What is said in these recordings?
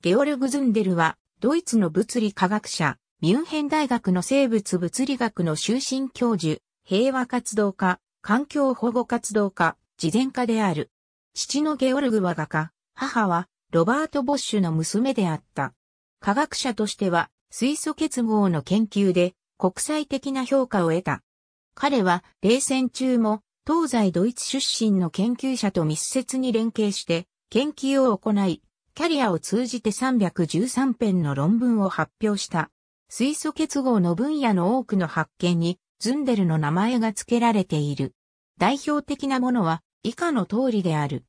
ゲオルグ・ズンデルは、ドイツの物理科学者、ミュンヘン大学の生物物理学の終身教授、平和活動家、環境保護活動家、慈善家である。父のゲオルグは画家、母はロバート・ボッシュの娘であった。科学者としては水素結合の研究で国際的な評価を得た。彼は冷戦中も東西ドイツ出身の研究者と密接に連携して研究を行い、キャリアを通じて313編の論文を発表した。水素結合の分野の多くの発見に、ズンデルの名前が付けられている。代表的なものは、以下の通りである。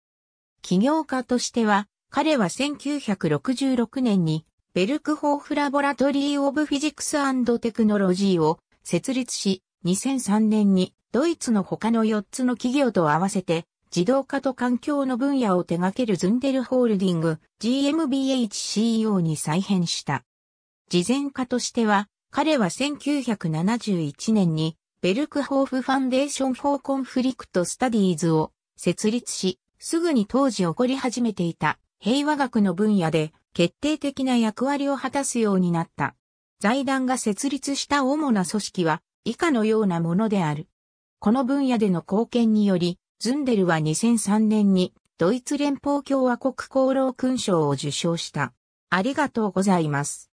起業家としては、彼は1966年に、ベルクホーフラボラトリー・オブ・フィジクス・テクノロジーを設立し、2003年にドイツの他の4つの企業と合わせて自動化と環境の分野を手掛けるズンデルホールディング GmbHCEO に再編した。事前家としては、彼は1971年にベルクホーフ・ファンデーション・フォー・コンフリクト・スタディーズを設立し、すぐに当時起こり始めていた平和学の分野で決定的な役割を果たすようになった。財団が設立した主な組織は以下のようなものである。この分野での貢献により、ズンデルは2003年にドイツ連邦共和国功労勲章を受章した。ありがとうございます。